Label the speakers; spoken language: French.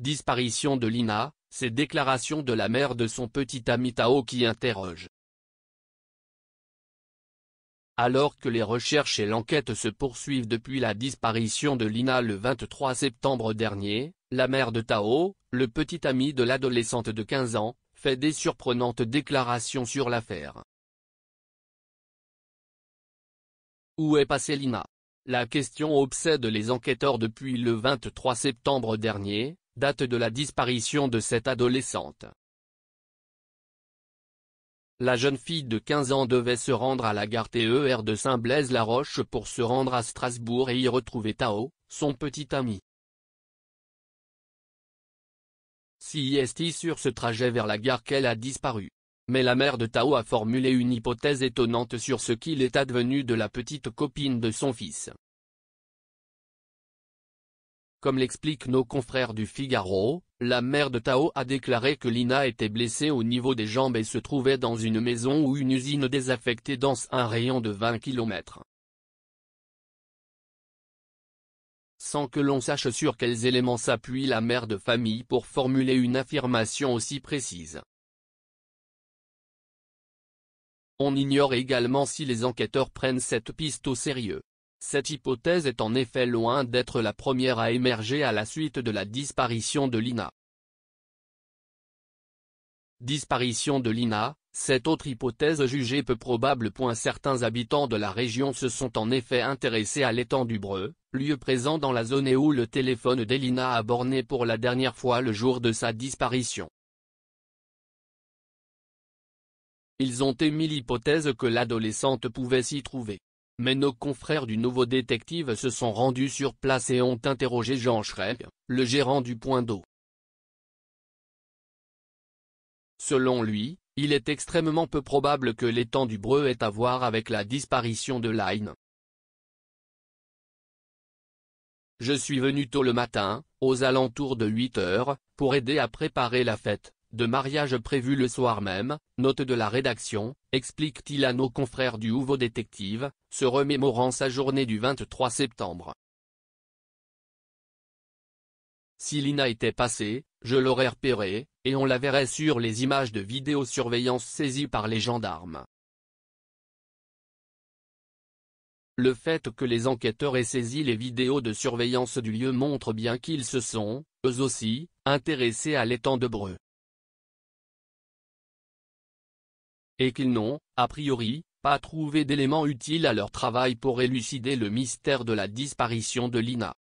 Speaker 1: Disparition de Lina, ces déclarations de la mère de son petit ami Tao qui interroge. Alors que les recherches et l'enquête se poursuivent depuis la disparition de Lina le 23 septembre dernier, la mère de Tao, le petit ami de l'adolescente de 15 ans, fait des surprenantes déclarations sur l'affaire. Où est passée Lina La question obsède les enquêteurs depuis le 23 septembre dernier, date de la disparition de cette adolescente. La jeune fille de 15 ans devait se rendre à la gare TER de Saint-Blaise-la-Roche pour se rendre à Strasbourg et y retrouver Tao, son petit ami. Si est sur ce trajet vers la gare qu'elle a disparu. Mais la mère de Tao a formulé une hypothèse étonnante sur ce qu'il est advenu de la petite copine de son fils. Comme l'expliquent nos confrères du Figaro, la mère de Tao a déclaré que Lina était blessée au niveau des jambes et se trouvait dans une maison ou une usine désaffectée dans un rayon de 20 km. Sans que l'on sache sur quels éléments s'appuie la mère de famille pour formuler une affirmation aussi précise. On ignore également si les enquêteurs prennent cette piste au sérieux. Cette hypothèse est en effet loin d'être la première à émerger à la suite de la disparition de l'INA. Disparition de l'INA, cette autre hypothèse jugée peu probable. Certains habitants de la région se sont en effet intéressés à l'étang du Breu, lieu présent dans la zone et où le téléphone d'Elina a borné pour la dernière fois le jour de sa disparition. Ils ont émis l'hypothèse que l'adolescente pouvait s'y trouver. Mais nos confrères du Nouveau Détective se sont rendus sur place et ont interrogé Jean Schreck, le gérant du point d'eau. Selon lui, il est extrêmement peu probable que l'étang du Breu ait à voir avec la disparition de Line. Je suis venu tôt le matin, aux alentours de 8 heures, pour aider à préparer la fête de mariage prévu le soir même, note de la rédaction, explique-t-il à nos confrères du Nouveau Détective, se remémorant sa journée du 23 septembre. Si Lina était passée, je l'aurais repérée, et on la verrait sur les images de vidéosurveillance saisies par les gendarmes. Le fait que les enquêteurs aient saisi les vidéos de surveillance du lieu montre bien qu'ils se sont, eux aussi, intéressés à l'étang de Breu. et qu'ils n'ont, a priori, pas trouvé d'éléments utiles à leur travail pour élucider le mystère de la disparition de Lina.